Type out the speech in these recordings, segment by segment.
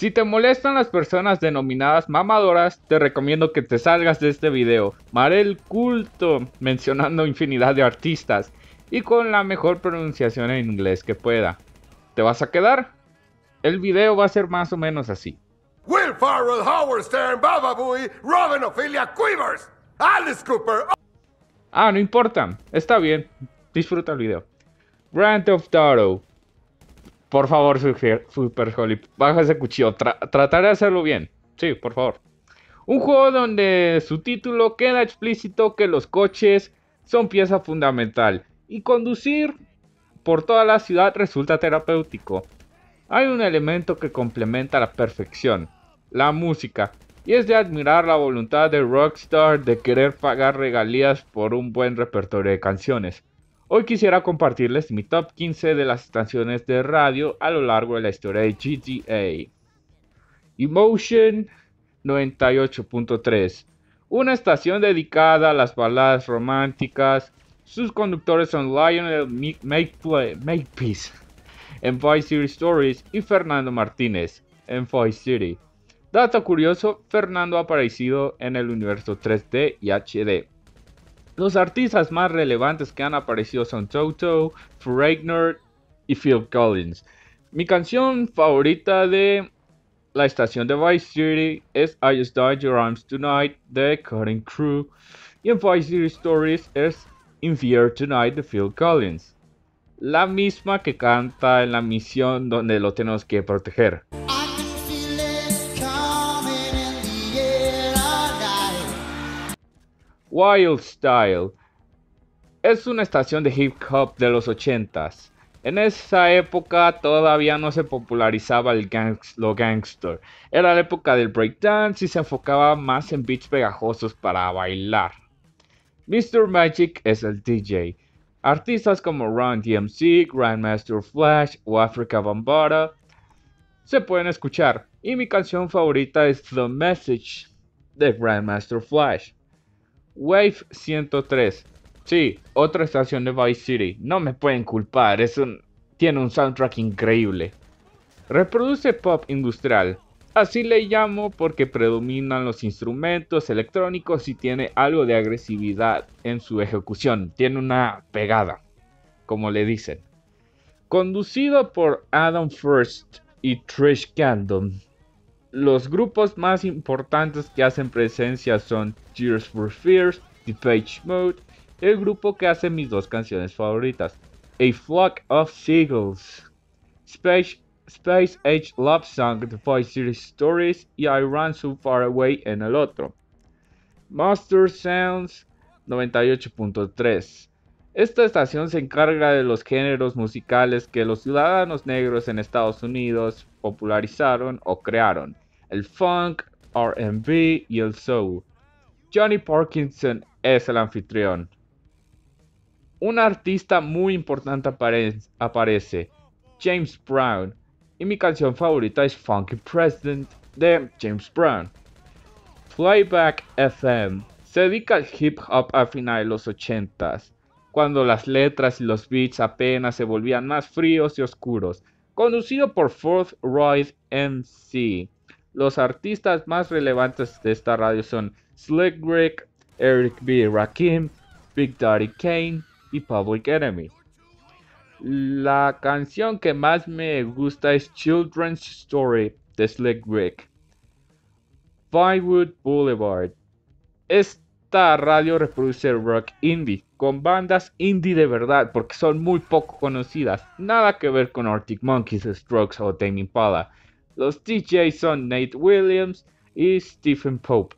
Si te molestan las personas denominadas mamadoras, te recomiendo que te salgas de este video. Marel culto, mencionando infinidad de artistas y con la mejor pronunciación en inglés que pueda. ¿Te vas a quedar? El video va a ser más o menos así. Will Farrell, Howard Stern, Baba Booey, Robin Ophelia Quivers, Alice Cooper. Oh. ah, no importa. Está bien. Disfruta el video. Grant of Darrow por favor, Super Holly, baja ese cuchillo. Trataré de hacerlo bien. Sí, por favor. Un juego donde su título queda explícito que los coches son pieza fundamental y conducir por toda la ciudad resulta terapéutico. Hay un elemento que complementa la perfección, la música, y es de admirar la voluntad de Rockstar de querer pagar regalías por un buen repertorio de canciones. Hoy quisiera compartirles mi top 15 de las estaciones de radio a lo largo de la historia de GTA. Emotion 98.3, una estación dedicada a las baladas románticas. Sus conductores son Lionel Makepeace en Vice City Stories y Fernando Martínez en Vice City. Dato curioso, Fernando ha aparecido en el universo 3D y HD. Los artistas más relevantes que han aparecido son Toto, Freigner y Phil Collins. Mi canción favorita de la estación de Vice City es I Just Died Your Arms Tonight de Cutting Crew y en Vice City Stories es In Fear Tonight de Phil Collins, la misma que canta en la misión donde lo tenemos que proteger. Wild Style. Es una estación de hip hop de los 80 En esa época todavía no se popularizaba el lo gangster. Era la época del breakdance y se enfocaba más en beats pegajosos para bailar. Mr. Magic es el DJ. Artistas como Ron DMC, Grandmaster Flash o Africa Bambara se pueden escuchar. Y mi canción favorita es The Message de Grandmaster Flash. Wave 103. Sí, otra estación de Vice City. No me pueden culpar, es tiene un soundtrack increíble. Reproduce pop industrial. Así le llamo porque predominan los instrumentos electrónicos y tiene algo de agresividad en su ejecución. Tiene una pegada, como le dicen. Conducido por Adam First y Trish Candom. Los grupos más importantes que hacen presencia son Tears for Fears, The Page Mode, el grupo que hace mis dos canciones favoritas, A Flock of Seagulls, Space, Age Love Song, The Five Series Stories y I Run So Far Away en el otro. Master Sounds 98.3 esta estación se encarga de los géneros musicales que los ciudadanos negros en Estados Unidos popularizaron o crearon, el funk, RB y el soul. Johnny Parkinson es el anfitrión. Un artista muy importante aparece, James Brown, y mi canción favorita es Funky President de James Brown. Playback FM se dedica al hip hop a finales de los 80s cuando las letras y los beats apenas se volvían más fríos y oscuros. Conducido por Fourth Ride MC. Los artistas más relevantes de esta radio son Slick Rick, Eric B. Rakim, Big Daddy Kane y Public Enemy. La canción que más me gusta es Children's Story de Slick Rick. Firewood Boulevard. Esta radio reproduce rock indie con bandas indie de verdad, porque son muy poco conocidas. Nada que ver con Arctic Monkeys, Strokes o Tame Impala. Los DJs son Nate Williams y Stephen Pope.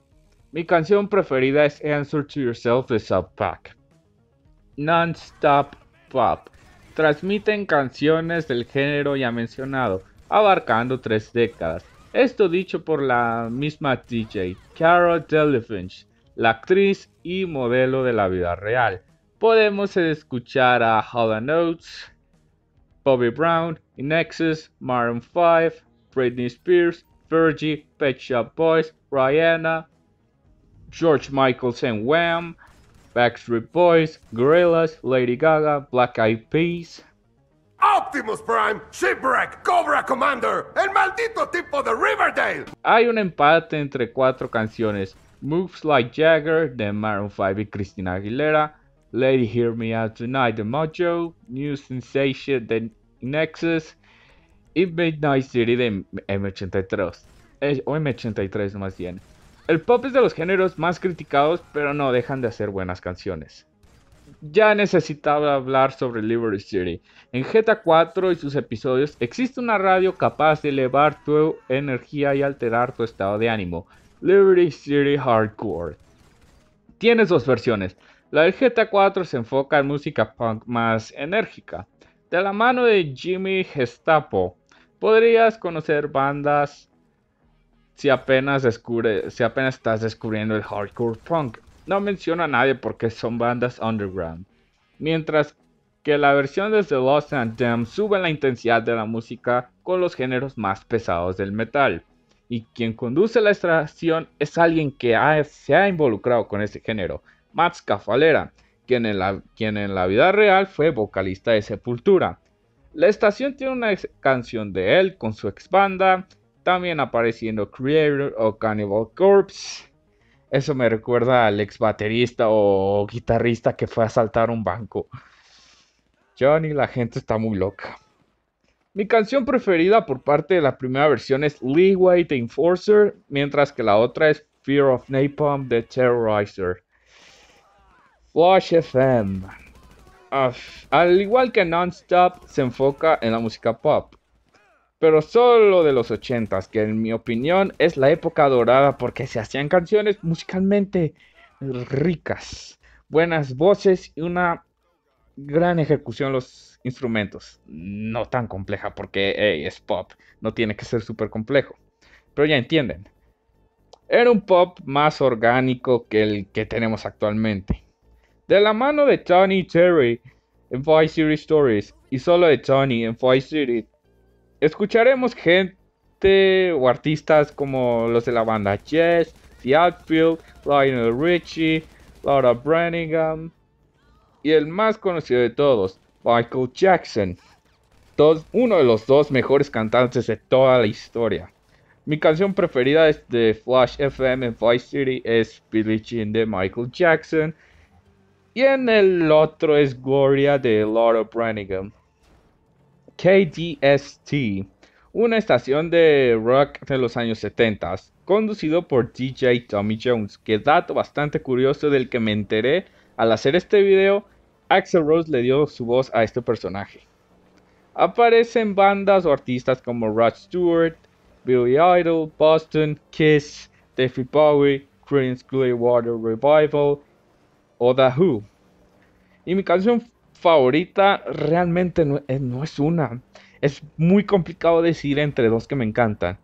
Mi canción preferida es Answer to Yourself de Sub Pack. Non-Stop Pop. Transmiten canciones del género ya mencionado, abarcando tres décadas. Esto dicho por la misma DJ, Carol Delevingne, la actriz y modelo de la vida real podemos escuchar a Hollow Notes, Bobby Brown, Inexus, Maroon 5, Britney Spears, Virgie, Pet Shop Boys, Rihanna, George Michaels and Wham, Backstreet Boys, Gorillaz, Lady Gaga, Black Eyed Peas. Optimus Prime, Shipwreck, Cobra Commander, el maldito tipo de Riverdale. Hay un empate entre cuatro canciones, Moves Like Jagger de Maroon 5 y Christina Aguilera, Lady Hear Me Out Tonight de Mojo, New Sensation de Nexus y Midnight City de M83. Eh, o M83 más bien. El pop es de los géneros más criticados, pero no dejan de hacer buenas canciones. Ya necesitaba hablar sobre Liberty City. En GTA 4 y sus episodios existe una radio capaz de elevar tu energía y alterar tu estado de ánimo. Liberty City Hardcore. Tienes dos versiones. La del GTA 4 se enfoca en música punk más enérgica. De la mano de Jimmy Gestapo, podrías conocer bandas si apenas, si apenas estás descubriendo el hardcore punk. No menciona a nadie porque son bandas underground. Mientras que la versión desde Lost and Damn sube la intensidad de la música con los géneros más pesados del metal. Y quien conduce la extracción es alguien que se ha involucrado con ese género, Mats Cafalera, quien en, la, quien en la vida real fue vocalista de Sepultura. La estación tiene una canción de él con su ex banda, también apareciendo Creator o Cannibal Corpse. Eso me recuerda al ex baterista o guitarrista que fue a asaltar un banco. Johnny, la gente está muy loca. Mi canción preferida por parte de la primera versión es Leeway the Enforcer, mientras que la otra es Fear of Napalm the Terrorizer. Wash FM. al igual que Nonstop, se enfoca en la música pop. Pero solo de los 80s, que en mi opinión es la época dorada porque se hacían canciones musicalmente ricas, buenas voces y una gran ejecución los instrumentos. No tan compleja porque es pop, no tiene que ser súper complejo. Pero ya entienden. Era un pop más orgánico que el que tenemos actualmente. De la mano de Tony Terry en Five City Stories y solo de Tony en Five City, escucharemos gente o artistas como los de la banda Jess, The Outfield, Lionel Richie, Laura Branningham y el más conocido de todos, Michael Jackson, dos, uno de los dos mejores cantantes de toda la historia. Mi canción preferida de Flash FM en Vice City es Billie Jean de Michael Jackson. Y en el otro es Gloria de Lord of Branigan. KDST, una estación de rock de los años 70, conducido por DJ Tommy Jones. Que dato bastante curioso del que me enteré al hacer este video, Axel Rose le dio su voz a este personaje. Aparecen bandas o artistas como Rod Stewart, Billy Idol, Boston, Kiss, Defy Bowie, Creedence Clearwater Revival, the Y mi canción favorita realmente eh, no, es una. Es muy complicado decir entre dos que me encantan.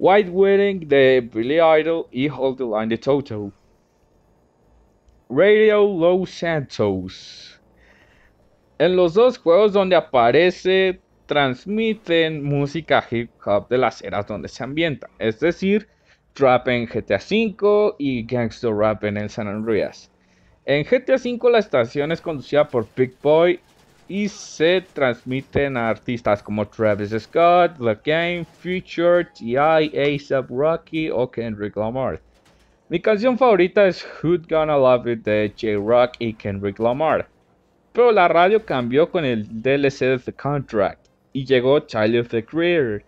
White Wedding de Billy Idol y Hold the Line de Toto. Radio Los Santos. En los dos juegos donde aparece, transmiten música hip hop de las eras donde se ambienta. es decir, trap en GTA V y gangster rap en el San Andreas. En GTA V la estación es conducida por Big Boy y se transmiten a artistas como Travis Scott, The Game, Future, T.I., A$AP Rocky o Kendrick Lamar. Mi canción favorita es Who's Gonna Love It de J-Rock y Kendrick Lamar. Pero la radio cambió con el DLC de The Contract y llegó Child of the Creator.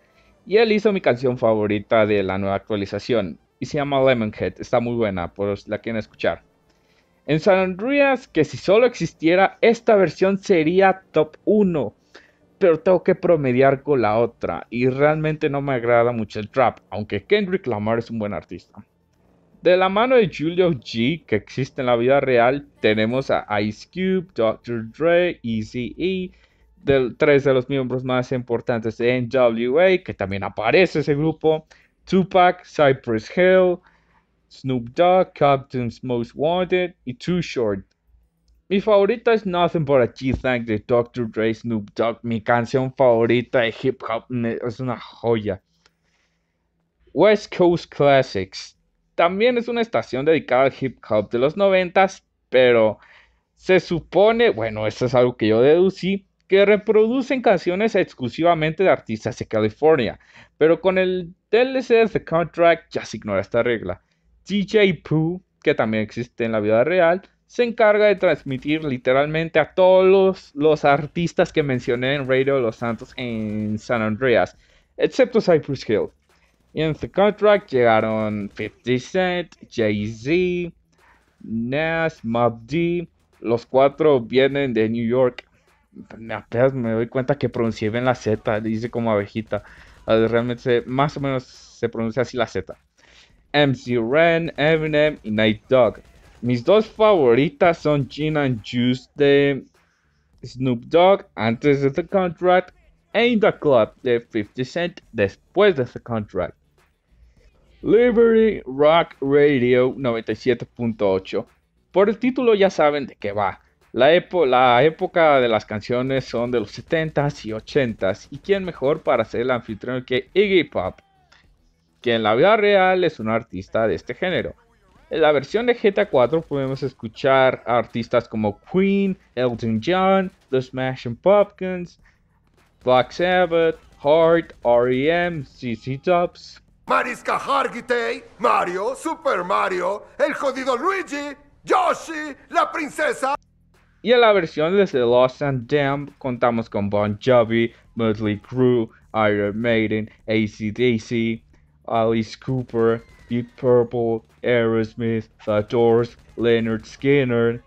Y él hizo mi canción favorita de la nueva actualización y se llama Lemonhead. Está muy buena, por la quieren escuchar. En San Andreas, que si solo existiera esta versión sería top 1, pero tengo que promediar con la otra y realmente no me agrada mucho el trap, aunque Kendrick Lamar es un buen artista. De la mano de Julio G, que existe en la vida real, tenemos a Ice Cube, Dr. Dre, Eazy-E, tres de los miembros más importantes de NWA, que también aparece ese grupo, Tupac, Cypress Hill, Snoop Dogg, Captain's Most Wanted y Too Short. Mi favorita es Nothing But a g Thank de Dr. Dre Snoop Dogg. Mi canción favorita de hip hop es una joya. West Coast Classics. También es una estación dedicada al hip hop de los 90 pero se supone, bueno, esto es algo que yo deducí, que reproducen canciones exclusivamente de artistas de California, pero con el DLC de The Contract ya se ignora esta regla. DJ Pooh, que también existe en la vida real, se encarga de transmitir literalmente a todos los, artistas que mencioné en Radio Los Santos en San Andreas, excepto Cypress Hill. en The Contract llegaron 50 Cent, Jay-Z, Nas, Mob D. Los cuatro vienen de New York. Apenas me doy cuenta que pronuncié bien la Z, dice como abejita. Realmente más o menos se pronuncia así la Z. MC Ren, Eminem y Night Dog. Mis dos favoritas son Gin and Juice de Snoop Dogg antes de The Contract e The Club de 50 Cent después de The Contract. Liberty Rock Radio 97.8. Por el título ya saben de qué va. La, la, época de las canciones son de los 70s y 80s y quién mejor para ser el anfitrión que Iggy Pop que en la vida real es un artista de este género. En la versión de GTA 4 podemos escuchar artistas como Queen, Elton John, The Smashing Popkins, Black Sabbath, Heart, R.E.M., C.C. Tops. Mariska Hargitay, Mario, Super Mario, el jodido Luigi, Yoshi, la princesa. Y en la versión The Lost and Damned contamos con Bon Jovi, Motley Crew, Iron Maiden, ACDC, Alice Cooper, Big Purple, Aerosmith, The Doors, Leonard Skinner.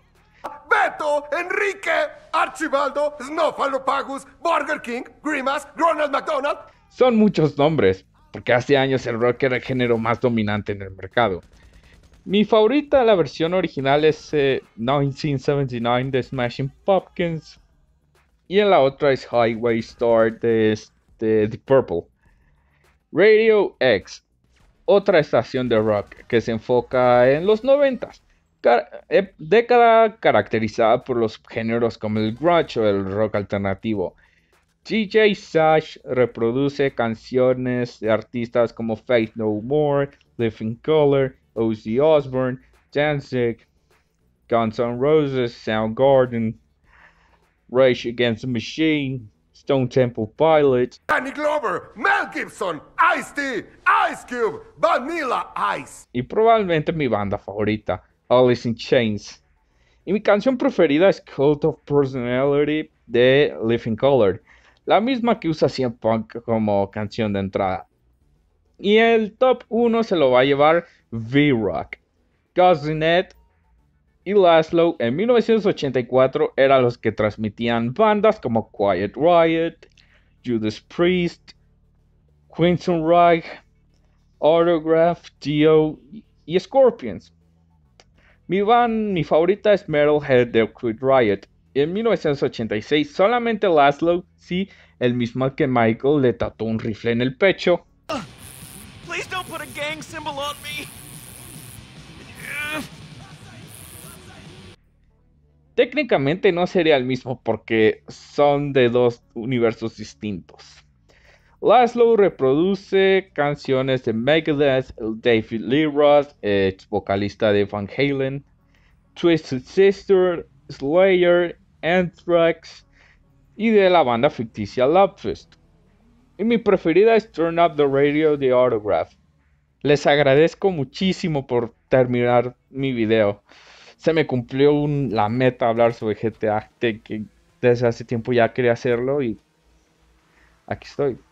Beto, Enrique, Archibaldo, Pagus, Burger King, Grimas, Ronald McDonald. Son muchos nombres, porque hace años el rock era el género más dominante en el mercado. Mi favorita, la versión original, es 1979 eh, de Smashing Pumpkins. Y en la otra es Highway Star de, The este, Purple. Radio X, otra estación de rock que se enfoca en los noventas, eh, década caracterizada por los géneros como el grunge o el rock alternativo. DJ Sash reproduce canciones de artistas como Faith No More, Living Color, Ozzy Osbourne, Danzig, Guns N' Roses, Soundgarden, Rage Against the Machine, Stone Temple Pilots, Danny Glover, Mel Gibson, Ice-T, Ice Cube, Vanilla Ice. Y probablemente mi banda favorita, Alice in Chains. Y mi canción preferida es Cult of Personality de Living Color, la misma que usa CM Punk como canción de entrada. Y el top 1 se lo va a llevar V-Rock. Cousinette y Laszlo en 1984 eran los que transmitían bandas como Quiet Riot, Judas Priest, Quinton Reich, Autograph, Dio y Scorpions. Mi band, mi favorita es Metalhead de Quiet Riot. en 1986 solamente Laszlo, sí, el mismo que Michael, le tató un rifle en el pecho. Ah, please don't put a gang symbol on Técnicamente no sería el mismo porque son de dos universos distintos. Laszlo reproduce canciones de Megadeth, David Lee Roth, ex vocalista de Van Halen, Twisted Sister, Slayer, Anthrax y de la banda ficticia Lovefest. Y mi preferida es Turn Up the Radio de Autograph. Les agradezco muchísimo por terminar mi video se me cumplió la meta hablar sobre GTA, que desde hace tiempo ya quería hacerlo y aquí estoy.